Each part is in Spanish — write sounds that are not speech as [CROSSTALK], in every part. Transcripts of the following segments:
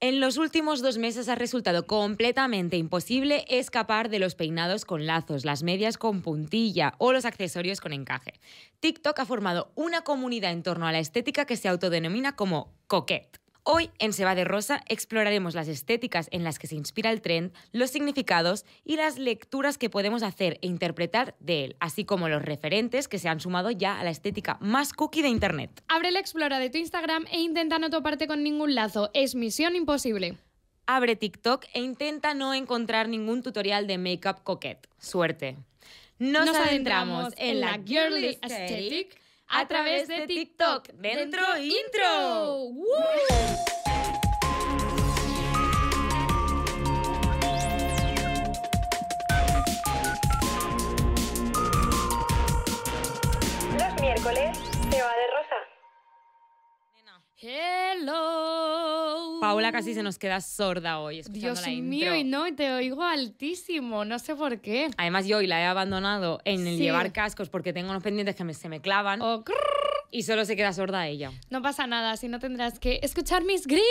En los últimos dos meses ha resultado completamente imposible escapar de los peinados con lazos, las medias con puntilla o los accesorios con encaje. TikTok ha formado una comunidad en torno a la estética que se autodenomina como coquette. Hoy en Se de rosa exploraremos las estéticas en las que se inspira el trend, los significados y las lecturas que podemos hacer e interpretar de él, así como los referentes que se han sumado ya a la estética más cookie de internet. Abre la explora de tu Instagram e intenta no toparte con ningún lazo, es misión imposible. Abre TikTok e intenta no encontrar ningún tutorial de makeup coquette. Suerte. Nos, Nos adentramos, adentramos en la girly aesthetic a través de TikTok. ¡Dentro intro! Los miércoles se va de rosa. Hello. Paula casi se nos queda sorda hoy. Dios la mío, y no, te oigo altísimo, no sé por qué. Además, yo hoy la he abandonado en el llevar cascos porque tengo unos pendientes que se me clavan. Oh, y solo se queda sorda ella. No pasa nada, si no tendrás que escuchar mis gritos.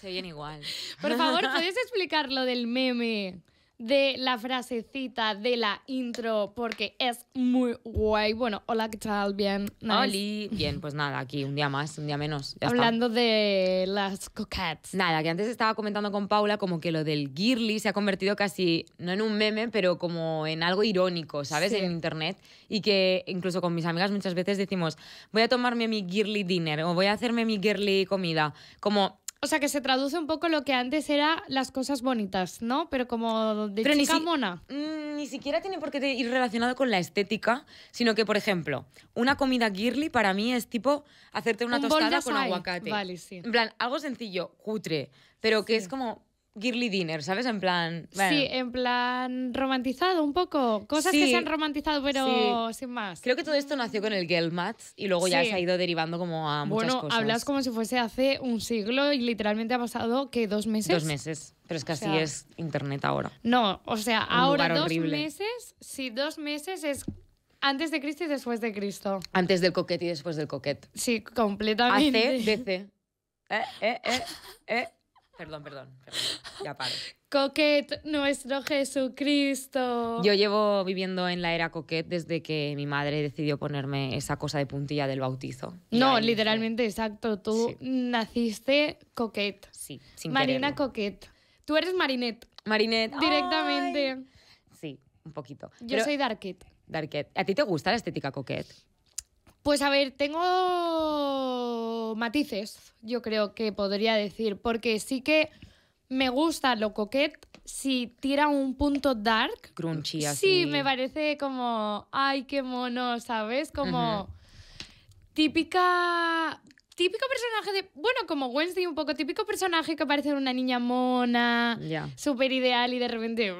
Se oyen igual. Por favor, [LAUGHS] ¿puedes explicar lo del meme? de la frasecita de la intro porque es muy guay. Bueno, hola, ¿qué tal? Bien. Bien, pues nada, aquí un día más, un día menos. Hablando de las coquettes. Nada, que antes estaba comentando con Paula como que lo del girly se ha convertido casi, no en un meme, pero como en algo irónico, ¿sabes? En internet. Y que incluso con mis amigas muchas veces decimos, voy a tomarme mi girly dinner o voy a hacerme mi girly comida. Como o sea, que se traduce un poco lo que antes era las cosas bonitas, ¿no? Pero como de Pero ni mona. Mm, ni siquiera tiene por qué ir relacionado con la estética, sino que, por ejemplo, una comida girly para mí es tipo hacerte una tostada con aguacate. Vale, sí. En plan, algo sencillo, cutre, pero que es como girly dinner, ¿sabes? En plan. Sí, en plan romantizado un poco. Cosas que se han romantizado, pero sin más. Creo que todo esto nació con el Girl Mat y luego ya se ha ido derivando como a muchas bueno, cosas. Bueno, hablas como si fuese hace un siglo y literalmente ha pasado que dos meses. Dos meses. Pero es que así es internet ahora. No, o sea, ahora dos meses, sí, dos meses es antes de Cristo y después de Cristo. Antes del coquete y después del coquete. Sí, completamente. AC, DC. Eh, eh, eh, eh. Perdón, perdón, Ya paro. [LAUGHS] Coquette, nuestro Jesucristo. Yo llevo viviendo en la era coquette desde que mi madre decidió ponerme esa cosa de puntilla del bautizo. No, literalmente, exacto. Tú naciste coquette. Sí, sin Marina coquette. Tú eres Marinette. Marinette. Directamente. Sí, un poquito. Yo soy Darket. Darket. ¿A ti te gusta la estética coquette? Pues a ver, tengo matices, yo creo que podría decir, porque sí que me gusta lo coquet si tira un punto dark. Crunchy así. Sí, me parece como, ay, qué mono, ¿sabes? Como típica... Típico personaje de. Bueno, como Wednesday, un poco típico personaje que parece una niña mona, súper ideal y de repente.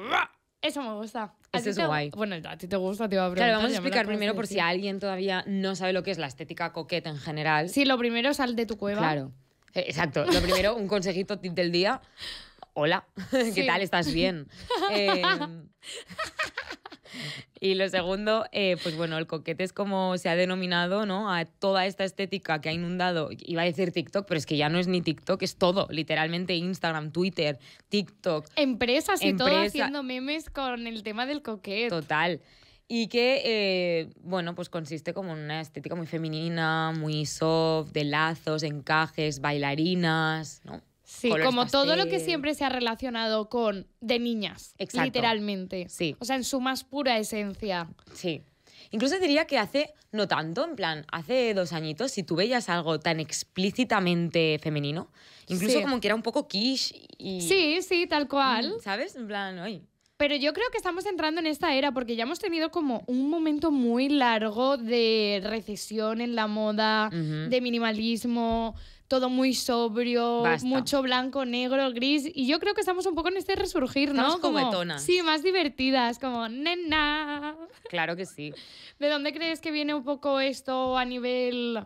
Eso me gusta. Eso es guay. Bueno, a ti te gusta, te iba a preguntar. Claro, vamos a explicar primero por si alguien todavía no sabe lo que es la estética coqueta en general. Sí, lo primero es sal de tu cueva. Claro. Eh, exacto. Lo primero, un consejito tip del día. Hola, [LAUGHS] ¿qué tal? ¿Estás bien? [LAUGHS] eh, y lo segundo, eh, pues bueno, el coquete es como se ha denominado, ¿no? A toda esta estética que ha inundado, iba a decir TikTok, pero es que ya no es ni TikTok, es todo, literalmente Instagram, Twitter, TikTok. Empresas y todo haciendo memes con el tema del coquete. Total y que, eh, bueno, pues consiste como en una estética muy femenina, muy soft, de lazos, encajes, bailarinas, ¿no? Sí, como todo lo que siempre se ha relacionado con de niñas, literalmente. Sí. O sea, en su más pura esencia. Sí. Incluso diría que hace, no tanto, en plan, hace dos añitos, si tú veías algo tan explícitamente femenino, incluso como que era un poco quiche y... Sí, sí, tal cual. Mm, ¿Sabes? En plan, hoy. Pero yo creo que estamos entrando en esta era porque ya hemos tenido como un momento muy largo de recesión en la moda, de minimalismo, todo muy sobrio, mucho blanco, negro, gris. Y yo creo que estamos un poco en este resurgir, ¿no? Estamos como Sí, más divertidas, como nena. Claro que sí. [LAUGHS] ¿De dónde crees que viene un poco esto a nivel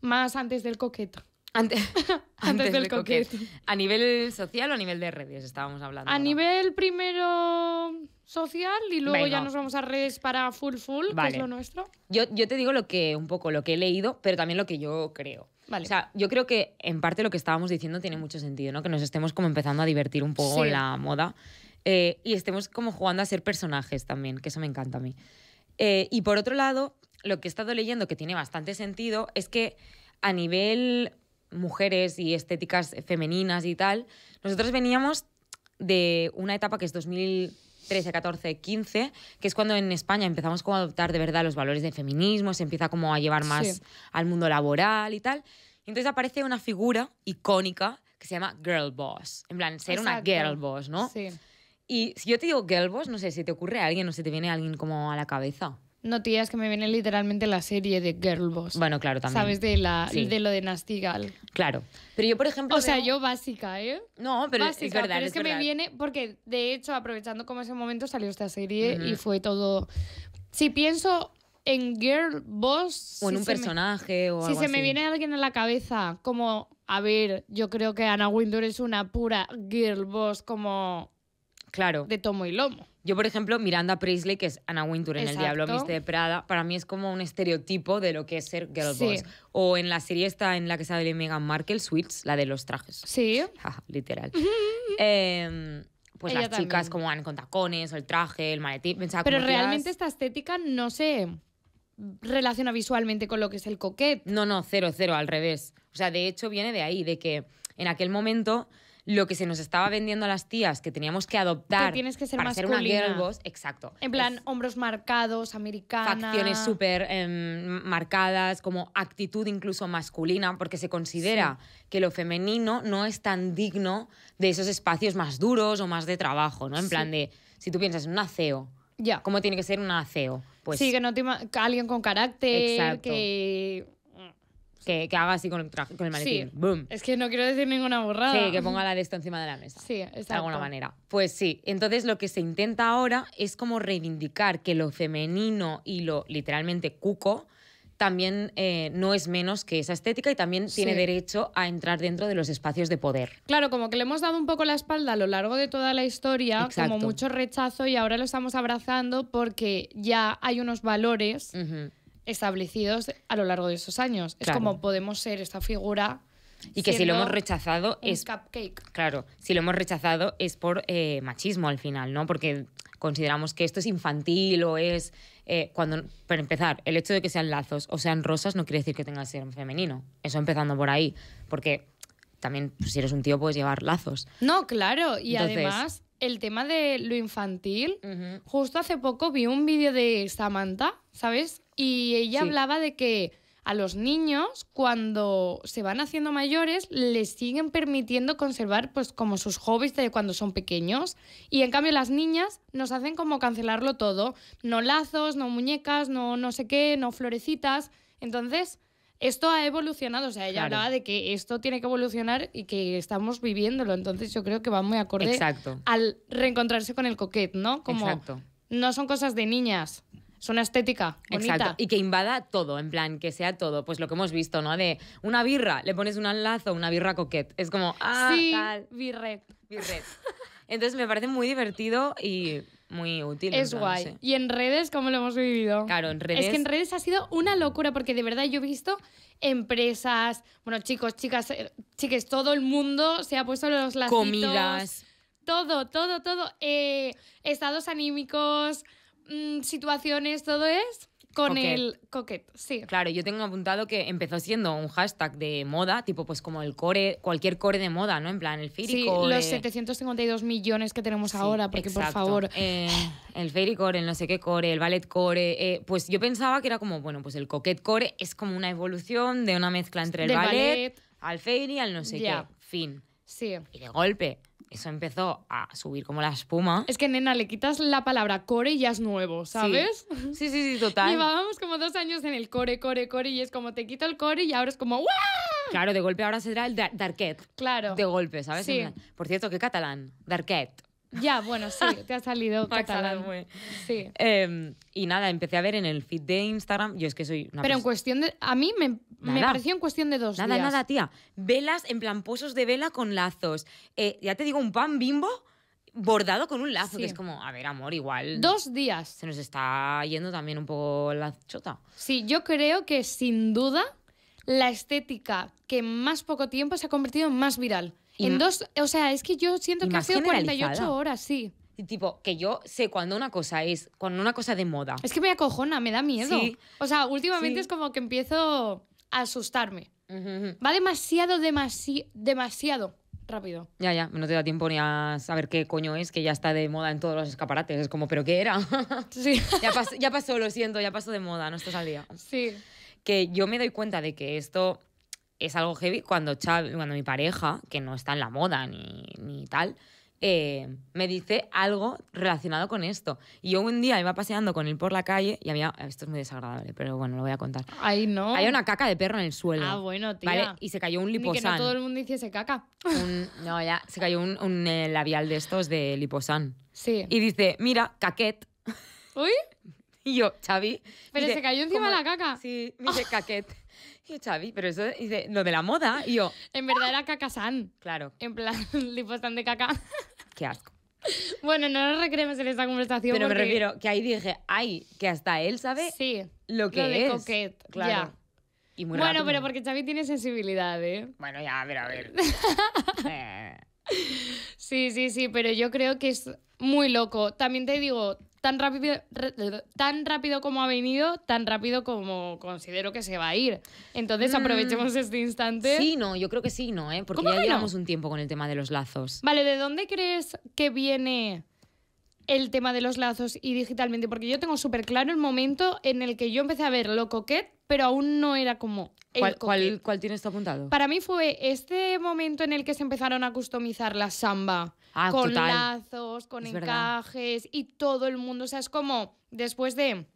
más antes del coqueto? [LAUGHS] Antes, del, ¿A nivel social o a nivel de redes estábamos hablando? A nivel primero social y luego ya nos vamos a redes para full full, que es lo nuestro. Yo, yo te digo lo que un poco lo que he leído, pero también lo que yo creo. O sea, yo creo que en parte lo que estábamos diciendo tiene mucho sentido, ¿no? Que nos estemos como empezando a divertir un poco la moda eh, y estemos como jugando a ser personajes también, que eso me encanta a mí. Eh, y por otro lado, lo que he estado leyendo que tiene bastante sentido es que a nivel mujeres y estéticas femeninas y tal, nosotros veníamos de una etapa que es 2000 13, 14, 15, que es cuando en España empezamos como a adoptar de verdad los valores del feminismo, se empieza como a llevar más al mundo laboral y tal. entonces aparece una figura icónica que se llama girl boss, en plan, ser una girl boss, ¿no? Sí. Y si yo te digo girl boss, no sé, si te ocurre a alguien o se te viene a alguien como a la cabeza. No, que me viene literalmente la serie de Girl Boss. Bueno, claro, también. ¿Sabes? De, la, de lo de Nastigal. Claro. Pero yo, por ejemplo... O sea, yo básica, ¿eh? No, pero es verdad. es, que me viene... Porque, de hecho, aprovechando como ese momento salió esta serie y fue todo... Si pienso en Girl Boss... O en un personaje o algo Si se me viene alguien a la cabeza como... A ver, yo creo que Anna Windor es una pura Girl Boss como... Claro. De tomo y lomo. Yo, por ejemplo, Miranda Priestley, que es Anna Wintour en El Diablo Viste de Prada, para mí es como un estereotipo de lo que es ser girl O en la serie esta en la que sale Meghan Markle, Sweets, la de los trajes. Sí. [LAUGHS] Literal. [LAUGHS] Em, pues las chicas como van con tacones, o el traje, el maletín. Pero realmente esta estética no se relaciona visualmente con lo que es el coquete. No, no, cero, cero, al revés. O sea, de hecho viene de ahí, de que en aquel momento lo que se nos estaba vendiendo a las tías, que teníamos que adoptar. Que tienes que ser masculina. exacto. En plan, hombros marcados, americanos. Facciones súper em, marcadas, como actitud incluso masculina, porque se considera que lo femenino no es tan digno de esos espacios más duros o más de trabajo, ¿no? En plan de, si tú piensas en un ¿cómo tiene que ser un aceo? Pues, sí, que no te alguien con carácter, que que, haga así con el, Es que no quiero decir ninguna borrada. Sí, que ponga la de esto encima de la mesa. Sí, exacto. De alguna manera. Pues sí. Entonces lo que se intenta ahora es como reivindicar que lo femenino y lo literalmente cuco también eh, no es menos que esa estética y también tiene derecho a entrar dentro de los espacios de poder. Claro, como que le hemos dado un poco la espalda a lo largo de toda la historia, como mucho rechazo y ahora lo estamos abrazando porque ya hay unos valores establecidos a lo largo de esos años. Es como podemos ser esta figura. Y que si lo hemos rechazado es. Cupcake. Claro, si lo hemos rechazado es por eh, machismo al final, ¿no? Porque consideramos que esto es infantil o es. Eh, cuando, para empezar, el hecho de que sean lazos o sean rosas no quiere decir que tenga que ser femenino. Eso empezando por ahí. Porque también pues, si eres un tío puedes llevar lazos. No, claro, y además el tema de lo infantil, justo hace poco vi un vídeo de Samantha, ¿sabes? Y ella hablaba de que a los niños, cuando se van haciendo mayores, les siguen permitiendo conservar pues como sus hobbies de cuando son pequeños. Y en cambio las niñas nos hacen como cancelarlo todo. No lazos, no muñecas, no no sé qué, no florecitas. Entonces, esto ha evolucionado, o sea, ella hablaba de que esto tiene que evolucionar y que estamos viviéndolo, entonces yo creo que va muy acorde al reencontrarse con el coquete, ¿no? Como Exacto. no son cosas de niñas. son estética bonita. Exacto. Y que invada todo, en plan, que sea todo. Pues lo que hemos visto, ¿no? De una birra, le pones un lazo, una birra coquete. Es como, ah, birret. Birret. Entonces me parece muy divertido y muy útil. Es guay. ¿Y en redes cómo lo hemos vivido? Claro, en redes. Es que en redes ha sido una locura porque de verdad yo he visto empresas, bueno, chicos, chicas, eh, chiques, todo el mundo se ha puesto los lacitos. Comidas. Todo, todo, todo. Eh, estados anímicos, mm, situaciones, todo es con el coquet, sí. Claro, yo tengo apuntado que empezó siendo un hashtag de moda, tipo pues como el core, cualquier core de moda, ¿no? En plan, el core. Sí, los 752 millones que tenemos ahora, porque por favor. Eh, el el core, el no sé qué core, el ballet core. Eh, pues yo pensaba que era como, bueno, pues el coquet core es como una evolución de una mezcla entre el ballet, al fairy, al no sé qué. Fin. Sí. Y de golpe eso empezó a subir como la espuma. Es que, nena, le quitas la palabra core y ya es nuevo, ¿sabes? Sí, sí, sí, total. Llevábamos como dos años en el core, core, core, y es como te quito el core y ahora es como Claro, de golpe ahora será el Darket. Claro. De golpe, ¿sabes? Sí. Por cierto, qué catalán. Darket. Ya, bueno, sí, te ha salido [LAUGHS] Sí. Em, y nada, empecé a ver en el feed de Instagram. Yo es que soy una Pero en cuestión de. A mí me, pareció en cuestión de dos días. Nada, nada, tía. Velas, en plan pozos de vela con lazos. Eh, ya te digo, un pan bimbo bordado con un lazo, que es como, a ver, amor, igual. Dos días. Se nos está yendo también un poco la chota. Sí, yo creo que sin duda la estética que en más poco tiempo se ha convertido en más viral en dos, o sea, es que yo siento que ha sido 48 horas, sí. Tipo, que yo sé cuando una cosa es, cuando una cosa de moda. Es que me acojona, me da miedo. O sea, últimamente es como que empiezo a asustarme. Va demasiado, demasiado, demasiado rápido. Ya, ya, no te da tiempo ni a saber qué coño es, que ya está de moda en todos los escaparates. Es como, ¿pero qué era? [LAUGHS] Sí. [LAUGHS] ya, ya pasó, lo siento, ya pasó de moda, no estás al día. Sí. Que yo me doy cuenta de que esto es algo heavy cuando, cuando mi pareja, que no está en la moda ni, tal, eh, me dice algo relacionado con esto. Y yo un día iba paseando con él por la calle y había. Esto es muy desagradable, pero bueno, lo voy a contar. Ay, no. hay una caca de perro en el suelo. Ah, bueno, tío. Y se cayó un liposan. Ni que no todo el mundo hiciese caca. no, ya. Se cayó un, eh, labial de estos de liposan. Sí. Y dice, mira, caquet. Uy. [LAUGHS] Y yo, Xavi. Pero se cayó encima la caca. Sí, dice, caquet. [LAUGHS] [LAUGHS] Y Xavi, pero eso dice, lo de la moda. Y yo. En verdad era cacasán. Claro. En plan, lipostán [LAUGHS] de caca. Qué asco. Bueno, no nos recreemos en esta conversación. Pero me refiero que ahí dije, ay, que hasta él sabe sí, lo que de es. claro. Y muy bueno, pero porque Xavi tiene sensibilidad, ¿eh? Bueno, ya, a ver, a ver. [LAUGHS] Eh. sí, sí, sí, pero yo creo que es muy loco. También te digo, tan rápido, tan rápido como ha venido, tan rápido como considero que se va a ir. Entonces mm. aprovechemos este instante. Sí, no, yo creo que sí, no, ¿eh? porque ya llevamos un tiempo con el tema de los lazos. Vale, ¿de dónde crees que viene el tema de los lazos y digitalmente? Porque yo tengo súper claro el momento en el que yo empecé a ver lo coquet, pero aún no era como ¿Cuál, ¿Cuál, cuál, tienes apuntado? Para mí fue este momento en el que se empezaron a customizar la samba Ah, con lazos, con encajes y todo el mundo. O sea, es como después de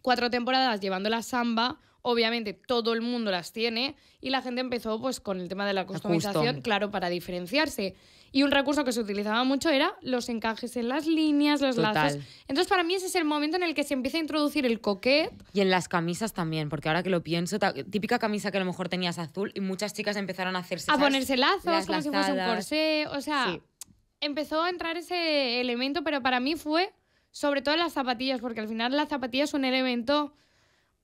cuatro temporadas llevando la samba, obviamente todo el mundo las tiene y la gente empezó pues con el tema de la customización, claro, para diferenciarse. Y un recurso que se utilizaba mucho era los encajes en las líneas, los lazos. Entonces, para mí ese es el momento en el que se empieza a introducir el coquet. Y en las camisas también, porque ahora que lo pienso, típica camisa que a lo mejor tenías azul y muchas chicas empezaron a hacerse. A ponerse lazos, como si fuese un corsé, o sea empezó a entrar ese elemento, pero para mí fue sobre todo las zapatillas, porque al final las zapatillas son un elemento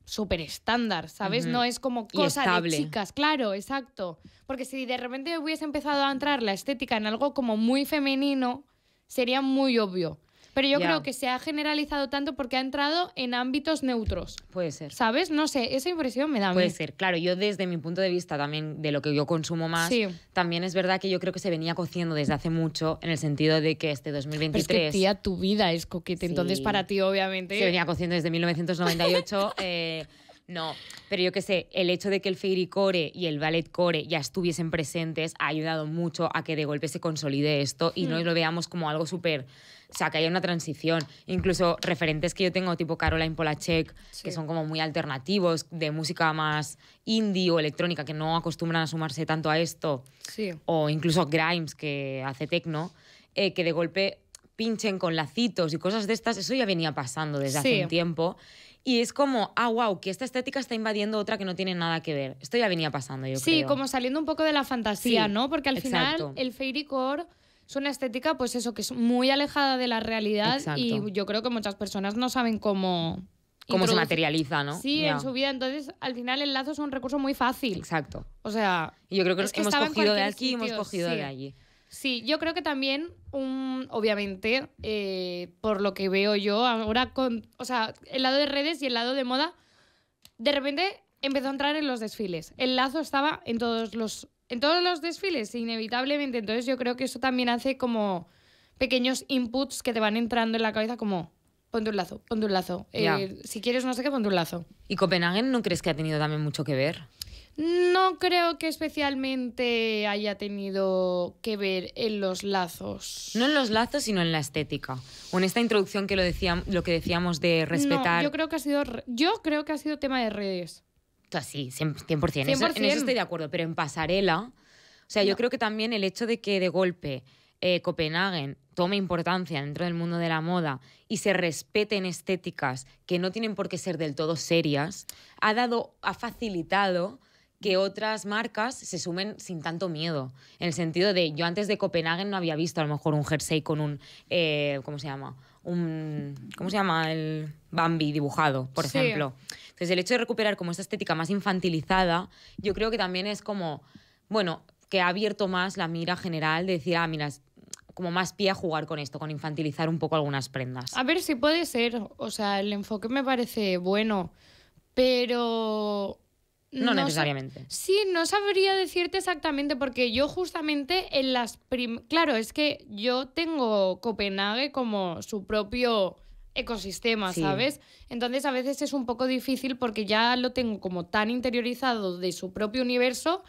súper estándar, ¿sabes? No es como cosa de chicas, claro, exacto. Porque si de repente hubiese empezado a entrar la estética en algo como muy femenino, sería muy obvio. Pero yo creo que se ha generalizado tanto porque ha entrado en ámbitos neutros. Puede ser. ¿Sabes? No sé, esa impresión me da. Puede ser, claro. Yo desde mi punto de vista también, de lo que yo consumo más, también es verdad que yo creo que se venía cociendo desde hace mucho en el sentido de que este 2023... Pero es tu vida es coquete, entonces para ti obviamente... Se venía cociendo desde 1998... [LAUGHS] Eh, no, pero yo qué sé, el hecho de que el Fairy Core y el Ballet Core ya estuviesen presentes ha ayudado mucho a que de golpe se consolide esto y no hmm. lo veamos como algo súper o sea, que haya una transición. Incluso referentes que yo tengo, tipo Caroline Polachek, que son como muy alternativos, de música más indie o electrónica, que no acostumbran a sumarse tanto a esto. O incluso Grimes, que hace techno, eh, que de golpe pinchen con lacitos y cosas de estas. Eso ya venía pasando desde hace un tiempo. Y es como, ah, wow, que esta estética está invadiendo otra que no tiene nada que ver. Esto ya venía pasando, yo sí, creo. Sí, como saliendo un poco de la fantasía, ¿no? Porque al final el fairy core es una estética, pues eso, que es muy alejada de la realidad y yo creo que muchas personas no saben cómo... Cómo se materializa, ¿no? Sí, en su vida. Entonces, al final el lazo es un recurso muy fácil. Exacto. O sea... Yo creo que, hemos cogido de aquí y hemos cogido de allí. Sí, yo creo que también, obviamente, eh, por lo que veo yo ahora, con, o sea, el lado de redes y el lado de moda, de repente empezó a entrar en los desfiles. El lazo estaba en todos los en todos los desfiles, inevitablemente. Entonces yo creo que eso también hace como pequeños inputs que te van entrando en la cabeza como ponte un lazo, ponte un lazo. Eh, si quieres no sé qué, ponte un lazo. ¿Y Copenhague no crees que ha tenido también mucho que ver? No creo que especialmente haya tenido que ver en los lazos. No en los lazos, sino en la estética. O en esta introducción que lo, decía, lo que decíamos de respetar. yo creo que ha sido yo creo que ha sido tema de redes sí, 100%. en eso estoy de acuerdo, pero en pasarela, o sea, yo creo que también el hecho de que de golpe eh, Copenhagen tome importancia dentro del mundo de la moda y se respeten estéticas que no tienen por qué ser del todo serias, ha dado, ha facilitado que otras marcas se sumen sin tanto miedo. En el sentido de, yo antes de Copenhague no había visto a lo mejor un jersey con un, eh, ¿cómo se llama? Un, ¿Cómo se llama? El Bambi dibujado, por ejemplo. Entonces, el hecho de recuperar como esta estética más infantilizada, yo creo que también es como, bueno, que ha abierto más la mira general de decir, ah, mira, como más pie a jugar con esto, con infantilizar un poco algunas prendas. A ver si puede ser, o sea, el enfoque me parece bueno, pero no, necesariamente. Sí, no sabría decirte exactamente porque yo justamente en las prim Claro, es que yo tengo Copenhague como su propio ecosistema, ¿sabes? Entonces a veces es un poco difícil porque ya lo tengo como tan interiorizado de su propio universo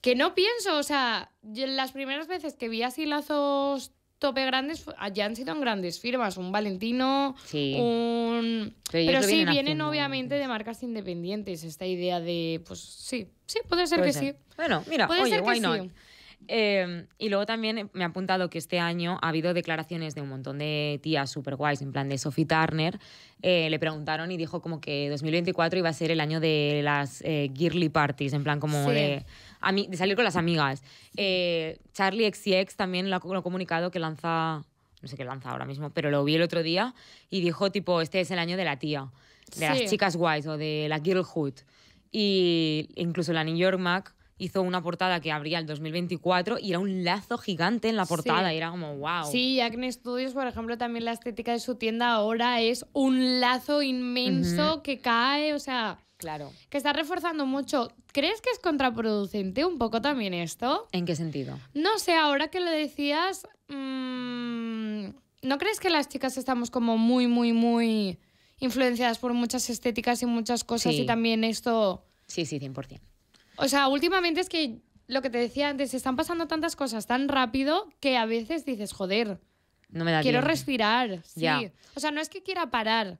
que no pienso, o sea, las primeras veces que vi así lazos tope grandes ah, ya han sido en grandes firmas, un Valentino, un... Pero, sí, vienen obviamente de marcas independientes, esta idea de, pues sí, sí, puede ser que sí. Bueno, mira, oye, why not? Em, y luego también me ha apuntado que este año ha habido declaraciones de un montón de tías super guays, en plan de Sophie Turner. Eh, le preguntaron y dijo como que 2024 iba a ser el año de las eh, girly parties, en plan como de de salir con las amigas. Eh, Charlie XCX también lo ha, comunicado que lanza, no sé qué lanza ahora mismo, pero lo vi el otro día y dijo tipo, este es el año de la tía, de las chicas guays o de la girlhood. Y incluso la New York Mac hizo una portada que abría el 2024 y era un lazo gigante en la portada. era como, wow. Sí, Acne Studios, por ejemplo, también la estética de su tienda ahora es un lazo inmenso que cae, o sea. Claro. Que está reforzando mucho. ¿Crees que es contraproducente un poco también esto? ¿En qué sentido? No sé, ahora que lo decías, mm, ¿no crees que las chicas estamos como muy, muy, muy influenciadas por muchas estéticas y muchas cosas y también esto... Sí, sí, 100%. O sea, últimamente es que lo que te decía antes, están pasando tantas cosas tan rápido que a veces dices, joder, no me da quiero respirar. Sí. O sea, no es que quiera parar,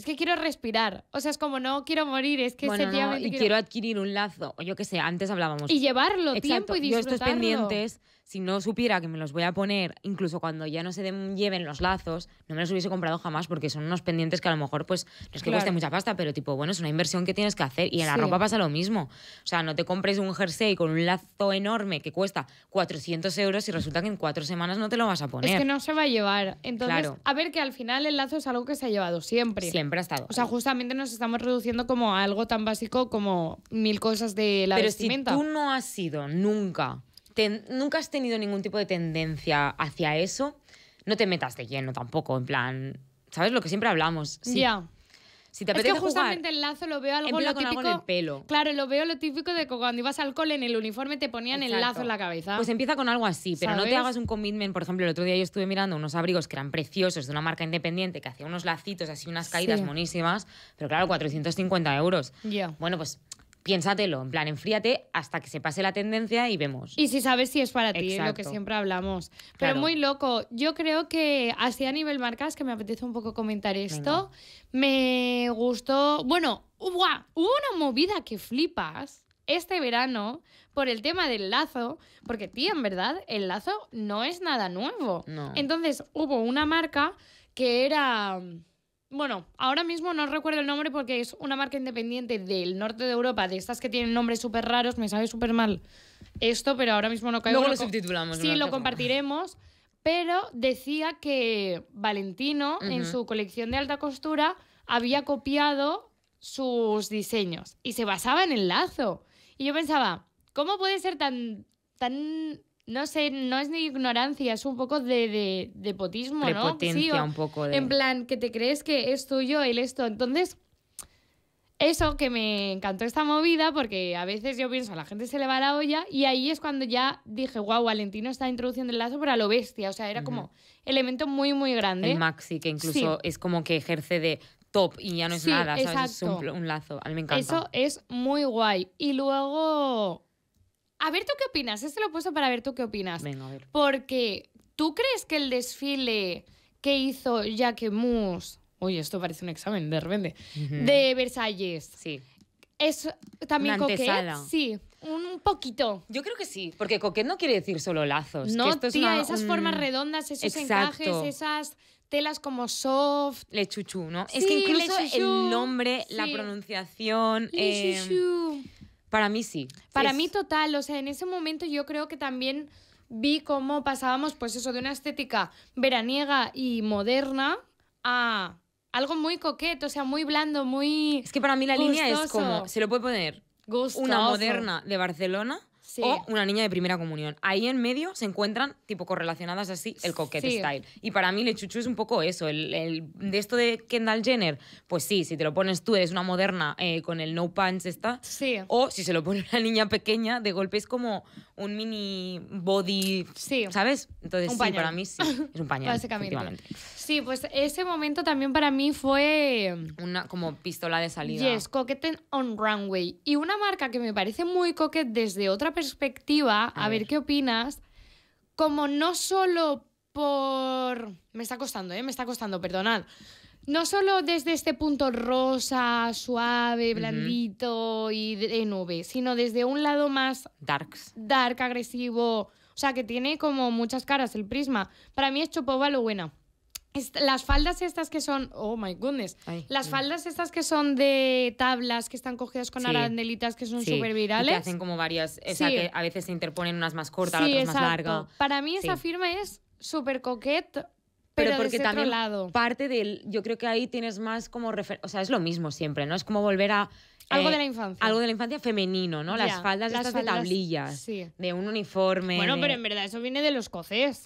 es que quiero respirar. O sea, es como no quiero morir, es que bueno, y quiero... adquirir un lazo, o yo qué sé, antes hablábamos. Y llevarlo tiempo y disfrutarlo. Yo pendientes si no supiera que me los voy a poner, incluso cuando ya no se lleven los lazos, no me los hubiese comprado jamás porque son unos pendientes que a lo mejor, pues, no es que cueste mucha pasta, pero tipo, bueno, es una inversión que tienes que hacer. Y en la ropa pasa lo mismo. O sea, no te compres un jersey con un lazo enorme que cuesta 400 euros y resulta que en cuatro semanas no te lo vas a poner. Es que no se va a llevar. Entonces, a ver que al final el lazo es algo que se ha llevado siempre. Siempre ha estado. O sea, justamente nos estamos reduciendo como a algo tan básico como mil cosas de la pero Si tú no has sido nunca nunca has tenido ningún tipo de tendencia hacia eso, no te metas de lleno tampoco, en plan, ¿sabes lo que siempre hablamos? Sí. Si te apetece justamente el lazo lo veo algo lo típico. pelo. Claro, lo veo lo típico de que cuando ibas al cole en el uniforme te ponían el lazo en la cabeza. Pues empieza con algo así, pero no te hagas un commitment. Por ejemplo, el otro día yo estuve mirando unos abrigos que eran preciosos de una marca independiente que hacía unos lacitos así, unas caídas monísimas, pero claro, 450 euros. Ya. Bueno, pues piénsatelo, en plan, enfríate hasta que se pase la tendencia y vemos. Y si sabes si es para ti, lo que siempre hablamos. Pero muy loco, yo creo que así a nivel marcas, que me apetece un poco comentar esto, me gustó, bueno, hubo una movida que flipas este verano por el tema del lazo, porque tío, en verdad, el lazo no es nada nuevo. Entonces hubo una marca que era bueno, ahora mismo no recuerdo el nombre porque es una marca independiente del norte de Europa, de estas que tienen nombres súper raros, me sabe súper mal esto, pero ahora mismo no caigo. Luego lo, subtitulamos. Sí, lo compartiremos. Pero decía que Valentino, en su colección de alta costura, había copiado sus diseños y se basaba en el lazo. Y yo pensaba, ¿cómo puede ser tan, tan no sé, no es ni ignorancia, es un poco de, de, de potismo, ¿no? un poco de... En plan, que te crees que es tuyo el esto. Entonces, eso que me encantó esta movida, porque a veces yo pienso, a la gente se le va la olla, y ahí es cuando ya dije, wow, Valentino está introduciendo el lazo, para lo bestia. O sea, era como elemento muy, muy grande. El maxi, que incluso es como que ejerce de top y ya no es nada, ¿sabes? Es un, un, lazo. A mí me encanta. Eso es muy guay. Y luego a ver tú qué opinas. Este lo he puesto para ver tú qué opinas. Venga, a ver. Porque tú crees que el desfile que hizo Jacquemus... Moose oye, esto parece un examen de repente, de Versalles. Sí. Es también Coquet. Sí, un poquito. Yo creo que sí, porque Coquet no quiere decir solo lazos. No, tía, esas formas redondas, esos encajes, esas telas como soft. Le chuchu, ¿no? es que incluso el nombre, la pronunciación. Le em, chuchu. Para mí sí. Para mí total, o sea, en ese momento yo creo que también vi cómo pasábamos, pues eso, de una estética veraniega y moderna a algo muy coqueto, o sea, muy blando, muy... Es que para mí la línea es como, se lo puede poner una moderna de Barcelona o una niña de primera comunión. Ahí en medio se encuentran, tipo, correlacionadas así, el coquete style. Y para mí, Chuchu es un poco eso. El, de esto de Kendall Jenner, pues sí, si te lo pones tú, eres una moderna eh, con el no pants está. Sí. O si se lo pone una niña pequeña, de golpe es como un mini body, ¿sabes? Entonces, sí, para mí sí. Es un pañal, [LAUGHS] Básicamente. Sí, pues ese momento también para mí fue... Mm, una como pistola de salida. Yes, coquete on runway. Y una marca que me parece muy coquete desde otra perspectiva, a, ver. qué opinas, como no solo por... Me está costando, ¿eh? Me está costando, perdonad no solo desde este punto rosa, suave, blandito y de, nube, sino desde un lado más Dark. dark, agresivo, o sea, que tiene como muchas caras el prisma. Para mí es Chopova lo buena las faldas estas que son, oh my goodness, las faldas estas que son de tablas, que están cogidas con arandelitas, que son súper virales. que hacen como varias, que a veces se interponen unas más cortas, otras más largas. Para mí esa firma es súper coqueta, pero, también otro lado. parte del, yo creo que ahí tienes más como, o sea, es lo mismo siempre, ¿no? Es como volver a... algo de eh, la infancia. Algo de la infancia femenino, ¿no? las faldas estas de tablillas, de un uniforme. Bueno, pero en verdad eso viene de los coces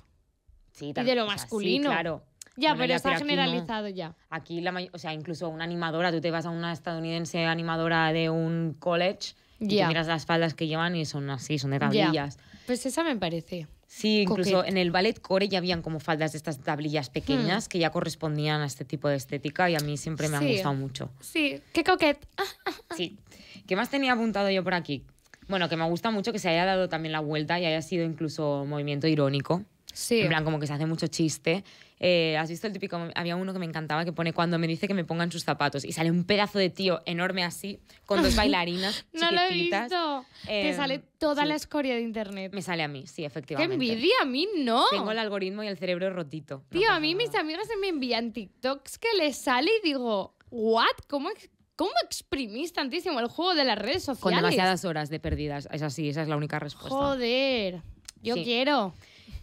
Sí, Y de lo masculino. claro. Ya, pero está generalizado ya. Aquí, la o sea, incluso una animadora, tú te vas a una estadounidense animadora de un college y miras las faldas que llevan y son así, son de tablillas. Pues esa me parece. Sí, incluso en el ballet core ya habían como faldas de estas tablillas pequeñas hmm. que ya correspondían a este tipo de estética y a mí siempre me han gustado mucho. Sí, qué coquet. [LAUGHS] sí. ¿Qué más tenía apuntado yo por aquí? Bueno, que me gusta mucho que se haya dado también la vuelta y haya sido incluso movimiento irónico. En plan, como que se hace mucho chiste. Eh, ¿Has visto el típico? Había uno que me encantaba que pone cuando me dice que me pongan sus zapatos y sale un pedazo de tío enorme así con dos [LAUGHS] bailarinas no lo he visto. Te em, sale toda la escoria de internet. Me sale a mí, sí, efectivamente. ¡Qué envidia! A mí no. Tengo el algoritmo y el cerebro rotito. Tío, a mí mis amigas me envían TikToks que les sale y digo, ¿what? ¿Cómo, ¿Cómo exprimís tantísimo el juego de las redes sociales? Con demasiadas horas de perdidas. Es así, esa es la única respuesta. Joder, yo quiero.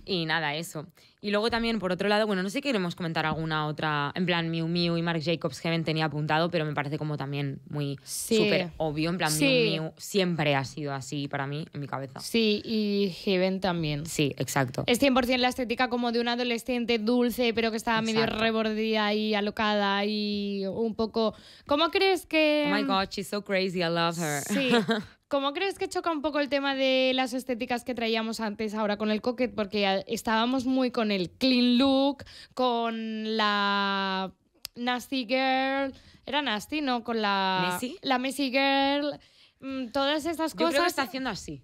Y nada, eso. Y luego también, por otro lado, bueno, no sé si queremos comentar alguna otra, en plan Miu Miu y Marc Jacobs Heaven tenía apuntado, pero me parece como también muy súper obvio, en plan Miu Miu siempre ha sido así para mí, en mi cabeza. Sí, y Heaven también. Sí, exacto. Es 100% la estética como de una adolescente dulce, pero que estaba medio rebordida y alocada y un poco... ¿Cómo crees que...? Oh my God, she's so crazy, I love her. Sí. [LAUGHS] ¿Cómo crees que choca un poco el tema de las estéticas que traíamos antes ahora con el coquet? Porque estábamos muy con el clean look, con la nasty girl, era nasty, ¿no? Con la messy la messy girl, mm, todas estas cosas. Yo creo que está haciendo así.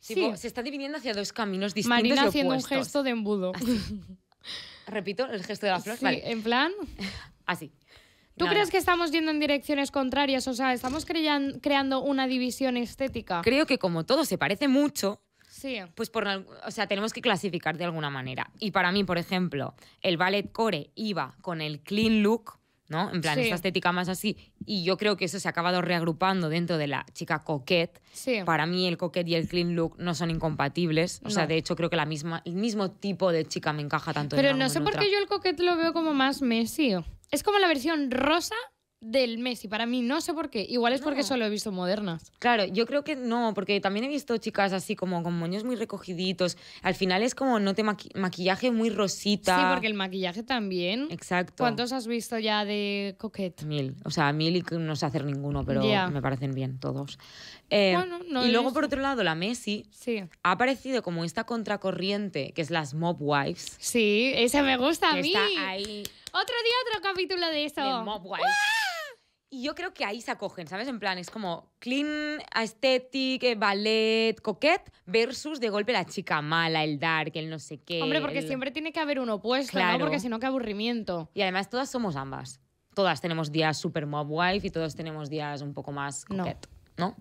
Se está dividiendo hacia dos caminos distintos. Marina haciendo un gesto de embudo. [LAUGHS] Repito, el gesto de la flor. en plan. Así. ¿Tú crees que estamos yendo en direcciones contrarias? O sea, ¿estamos creando una división estética? Creo que como todo se parece mucho, pues tenemos que clasificar de alguna manera. Y para mí, por ejemplo, el ballet core iba con el clean look, ¿no? En plan, esta estética más así. Y yo creo que eso se ha acabado reagrupando dentro de la chica coquette. Para mí el coquette y el clean look no son incompatibles. O sea, de hecho creo que la misma, el mismo tipo de chica me encaja tanto Pero no sé por qué yo el coquette lo veo como más Messi. Es como la versión rosa del Messi para mí, no sé por qué. Igual es porque solo he visto modernas. Claro, yo creo que no, porque también he visto chicas así como con moños muy recogiditos. Al final es como no te maquillaje muy rosita. Sí, porque el maquillaje también. Exacto. ¿Cuántos has visto ya de coquette? Mil. O sea, mil y no sé hacer ninguno, pero me parecen bien todos. Eh, y luego, por otro lado, la Messi sí. ha aparecido como esta contracorriente, que es las Mob Wives. Sí, esa me gusta a mí. Está ahí. Otro día, otro capítulo de eso. Mob Wives. Y yo creo que ahí se acogen, ¿sabes? En plan, es como clean, estética, eh, ballet, coquette, versus de golpe la chica mala, el dark, el no sé qué. Hombre, porque siempre tiene que haber un opuesto, claro. ¿no? Porque si no, qué aburrimiento. Y además, todas somos ambas. Todas tenemos días super mob wife y todos tenemos días un poco más No. ¿No?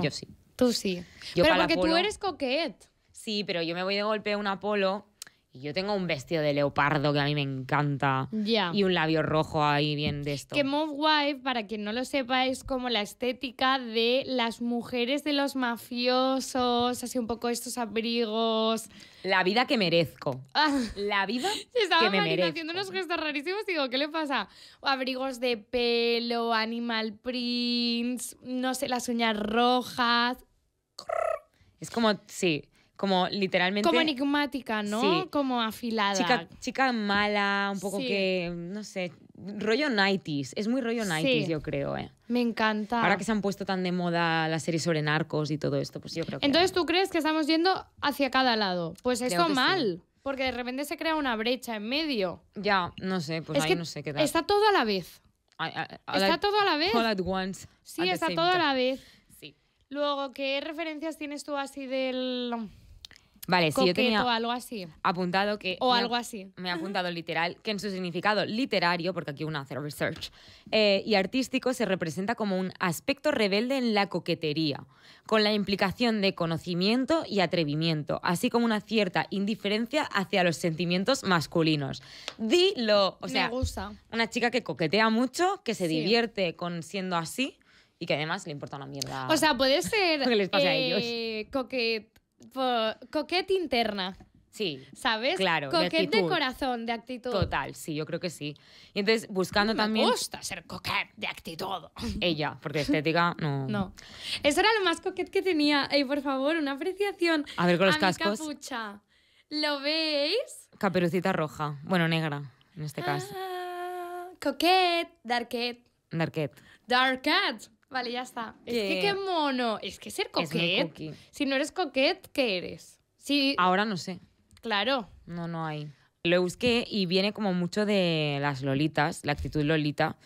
Yo sí. Tú sí. pero porque tú eres coquette. Sí, pero yo me voy de golpe a un Apolo y yo tengo un vestido de leopardo que a mí me encanta. Yeah. Y un labio rojo ahí bien de esto. Que Move Wife, para quien no lo sepa, es como la estética de las mujeres de los mafiosos, así un poco estos abrigos. La vida que merezco. Ah. La vida [LAUGHS] que me merezco. haciendo unos gestos rarísimos y digo, ¿qué le pasa? Abrigos de pelo, animal prints, no sé, las uñas rojas. Es como, sí, como literalmente. Como enigmática, ¿no? Como afilada. Chica, mala, un poco que, no sé, rollo 90s. Es muy rollo 90s, yo creo, ¿eh? Me encanta. Ahora que se han puesto tan de moda las series sobre narcos y todo esto, pues yo creo que. Entonces, ¿tú crees que estamos yendo hacia cada lado? Pues eso, mal. Porque de repente se crea una brecha en medio. Ya, no sé, pues ahí no sé qué tal. Está todo a la vez. está todo a la vez. All at once. Sí, está todo a la vez. Sí. Luego, ¿qué referencias tienes tú así del Vale, yo tenía algo así. apuntado que... O algo así. Me ha apuntado literal, que en su significado literario, porque aquí uno hace research, eh, y artístico se representa como un aspecto rebelde en la coquetería, con la implicación de conocimiento y atrevimiento, así como una cierta indiferencia hacia los sentimientos masculinos. Dilo, o sea, me gusta. una chica que coquetea mucho, que se divierte con siendo así y que además le importa una mierda. O sea, puede ser [LAUGHS] que les eh, por, coquete interna. Sí. ¿Sabes? Claro. de, corazón, de actitud. Total, sí, yo creo que sí. Y entonces, buscando también. Me gusta ser coquete de actitud. Ella, porque estética no. No. Eso era lo más coquete que tenía. y por favor, una apreciación. A ver con los cascos. ¿Lo veis? Caperucita roja. Bueno, negra, en este caso. Ah, coquet, darket. Darket. Darket. Vale, ya está. Es que qué mono. Es que ser coquet. si no eres coquet, ¿qué eres? Si... Ahora no sé. Claro. No, no hay. Lo busqué y viene como mucho de las lolitas, la actitud lolita,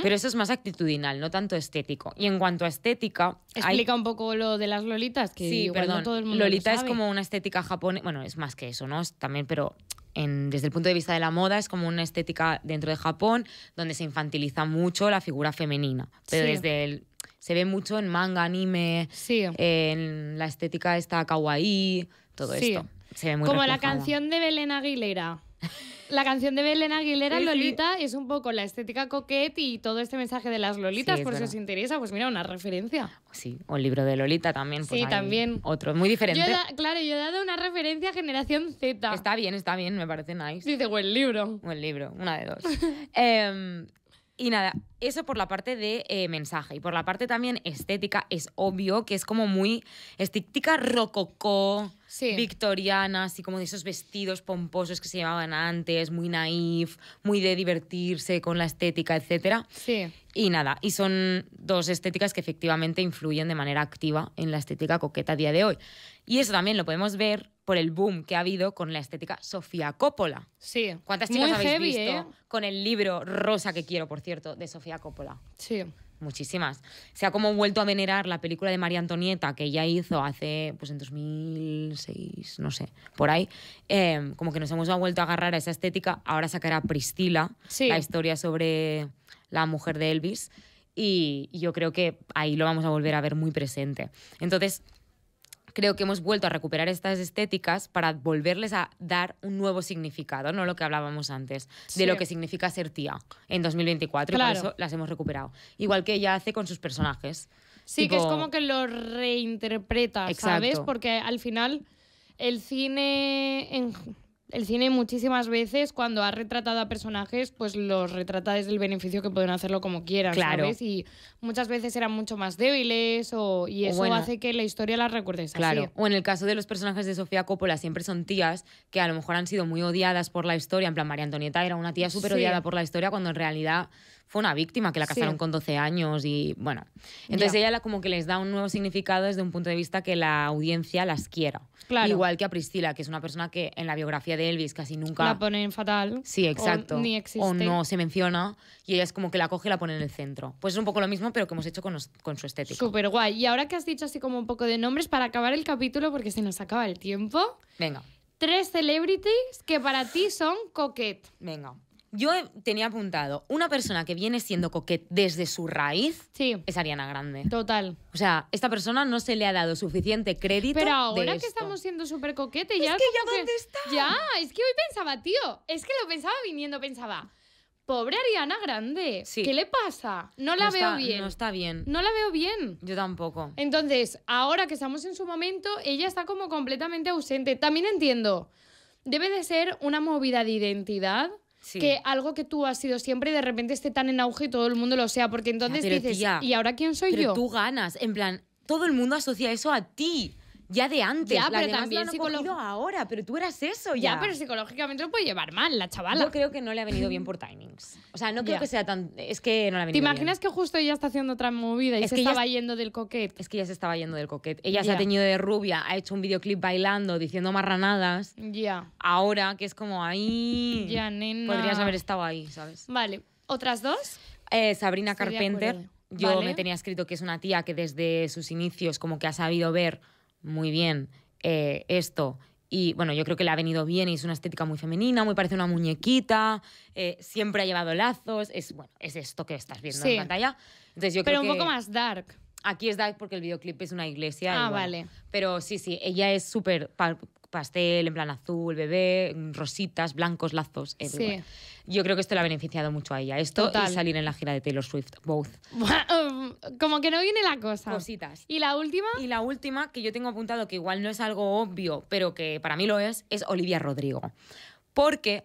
pero eso es más actitudinal, no tanto estético. Y en cuanto a estética... Explica un poco lo de las lolitas, que todo el mundo Lolita es como una estética japonesa, bueno, es más que eso, ¿no? también, pero desde el punto de vista de la moda, es como una estética dentro de Japón donde se infantiliza mucho la figura femenina, pero desde el se ve mucho en manga, anime, sí. en la estética esta kawaii, todo esto. Se ve muy Como la canción de Belén Aguilera. La canción de Belén Aguilera, Lolita, es un poco la estética coquete y todo este mensaje de las Lolitas, por si os interesa, pues mira, una referencia. Sí, o el libro de Lolita también. Pues sí, también. Otro, muy diferente. claro, yo he dado una referencia a Generación Z. Está bien, está bien, me parece nice. Dice, buen libro. Buen libro, una de dos. [LAUGHS] Em, y nada, eso por la parte de eh, mensaje y por la parte también estética es obvio que es como muy estética rococó, victoriana, así como de esos vestidos pomposos que se llevaban antes, muy naif, muy de divertirse con la estética, etc. Sí. Y nada, y son dos estéticas que efectivamente influyen de manera activa en la estética coqueta a día de hoy. Y eso también lo podemos ver por el boom que ha habido con la estética Sofía Coppola. Sí. ¿Cuántas chicas habéis visto ¿eh? con el libro rosa que quiero, por cierto, de Sofía Coppola. Sí. Muchísimas. Se ha como vuelto a venerar la película de María Antonieta que ella hizo hace, pues en 2006, no sé, por ahí. Em, como que nos hemos vuelto a agarrar a esa estética. Ahora sacará Pristila, la historia sobre la mujer de Elvis. y yo creo que ahí lo vamos a volver a ver muy presente. Entonces, creo que hemos vuelto a recuperar estas estéticas para volverles a dar un nuevo significado, no lo que hablábamos antes, de lo que significa ser tía en 2024. Y por eso las hemos recuperado. Igual que ella hace con sus personajes. Sí, que es como que lo reinterpreta, ¿sabes? Porque al final el cine el cine muchísimas veces cuando ha retratado a personajes, pues los retrata desde el beneficio que pueden hacerlo como quieran, ¿sabes? Y muchas veces eran mucho más débiles o, y eso hace que la historia la recuerdes Claro, o en el caso de los personajes de Sofía Coppola siempre son tías que a lo mejor han sido muy odiadas por la historia, en plan María Antonieta era una tía súper odiada por la historia cuando en realidad fue una víctima que la casaron con 12 años y bueno. Entonces ella como que les da un nuevo significado desde un punto de vista que la audiencia las quiera. Claro. Igual que a Priscila, que es una persona que en la biografía de Elvis casi nunca... La ponen fatal. Sí, exacto. O, ni existe. o no se menciona y ella es como que la coge y la pone en el centro. Pues es un poco lo mismo pero que hemos hecho con, con su estética. Súper guay. Y ahora que has dicho así como un poco de nombres para acabar el capítulo porque se nos acaba el tiempo. Venga. Tres celebrities que para ti son coquet. Venga. Yo tenía apuntado, una persona que viene siendo coquete desde su raíz sí. es Ariana Grande. Total. O sea, esta persona no se le ha dado suficiente crédito. Pero ahora que estamos siendo súper coquete, ya. Es que ya dónde Ya, es que hoy pensaba, tío, es que lo pensaba viniendo, pensaba. Pobre Ariana Grande. Sí. ¿Qué le pasa? No la veo bien. No está bien. No la veo bien. Yo tampoco. Entonces, ahora que estamos en su momento, ella está como completamente ausente. También entiendo. Debe de ser una movida de identidad que algo que tú has sido siempre de repente esté tan en auge y todo el mundo lo sea, porque entonces dices, ¿y ahora quién soy pero yo? Tú ganas, en plan, todo el mundo asocia eso a ti ya de antes. pero también lo ahora, pero tú eras eso ya. Ya, pero psicológicamente lo puede llevar mal la chavala. Yo creo que no le ha venido bien por timings. O sea, no creo que sea tan... Es que no le ha venido ¿Te imaginas que justo ella está haciendo otra movida y se que estaba yendo del coquete? Es que ella se estaba yendo del coquete. Ella se ha teñido de rubia, ha hecho un videoclip bailando, diciendo marranadas. Ya. Ahora, que es como ahí... Ya, nena. Podrías haber estado ahí, ¿sabes? Vale. ¿Otras dos? Eh, Sabrina Carpenter. Yo me tenía escrito que es una tía que desde sus inicios como que ha sabido ver muy bien eh, esto. Y bueno, yo creo que le ha venido bien y es una estética muy femenina, muy parece una muñequita, eh, siempre ha llevado lazos, es, bueno, es esto que estás viendo en pantalla. Entonces, yo Pero un poco más dark. Aquí es dark porque el videoclip es una iglesia. Ah, vale. Pero sí, sí, ella es súper pastel en plan azul, bebé, rositas, blancos, lazos. Yo creo que esto le ha beneficiado mucho a ella. Esto y salir en la gira de Taylor Swift, both. Como que no viene la cosa. Cositas. ¿Y la última? Y la última, que yo tengo apuntado que igual no es algo obvio, pero que para mí lo es, es Olivia Rodrigo. Porque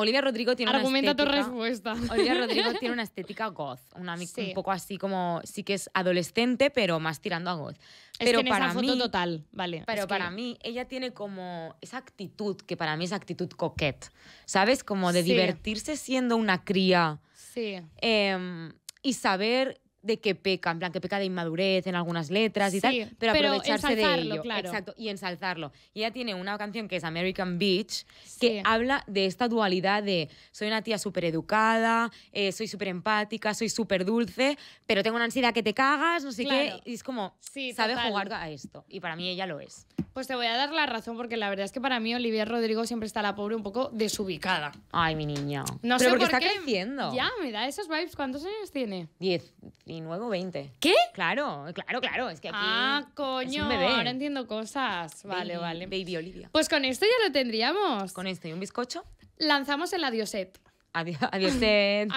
Olivia Rodrigo tiene una estética. tu respuesta. Olivia Rodrigo [LAUGHS] tiene una estética goth, un poco así como sí que es adolescente, pero más tirando a goth. Pero es que para mí, total, vale. Pero para mí ella tiene como esa actitud que para mí es actitud coquette, ¿sabes? Como de divertirse siendo una cría. Sí. Em, y saber de que peca, en plan que peca de inmadurez en algunas letras y tal, pero, aprovecharse de ello, exacto, y ensalzarlo. Y ella tiene una canción que es American Beach que habla de esta dualidad de soy una tía súper educada, eh, soy súper empática, soy súper dulce, pero tengo una ansiedad que te cagas, no sé qué, y es como sabe jugar a esto, y para mí ella lo es. Pues te voy a dar la razón porque la verdad es que para mí Olivia Rodrigo siempre está la pobre un poco desubicada. Ay, mi niña. No pero sé porque está creciendo. Ya, me da esos vibes. ¿Cuántos años tiene? Diez y luego 20. ¿Qué? Claro, claro, claro. Es que Ah, coño. Ahora entiendo cosas. Vale, vale. Baby Olivia. Pues con esto ya lo tendríamos. Con esto y un bizcocho. Lanzamos el adioset. Adiós, [LAUGHS]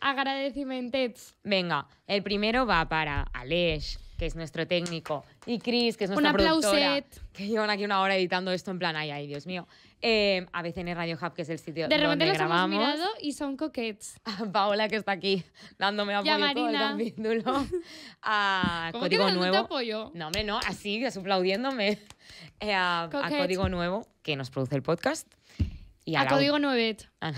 agradecimentets. Venga, el primero va para Alex que es nuestro técnico, y Chris, que es nuestra Un aplauset. Que llevan aquí una hora editando esto en plan, ay, ay, Dios mío eh, en Radio Hub, que es el sitio de donde repente los grabamos. Hemos mirado y son coquets. [LAUGHS] Ah, Paola, que está aquí dándome apoyo a todo el A [LAUGHS] ah, Código Nuevo. No, hombre, no, así, aplaudiéndome. [LAUGHS] Eh, a, Código Nuevo, que nos produce el podcast. Y a, Código nueve ah,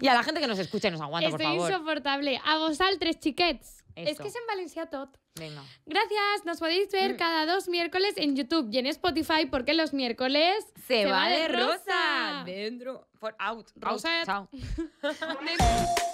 y a la gente que nos escucha y nos aguanta, por favor. Estoy insoportable. A vos al tres chiquets. Es que es en Valencia todo. Venga. Gracias. Nos podéis ver mm. cada dos miércoles en YouTube y en Spotify porque los miércoles se, va, de rosa. Dentro. For out. Rosa. Chao. [LAUGHS]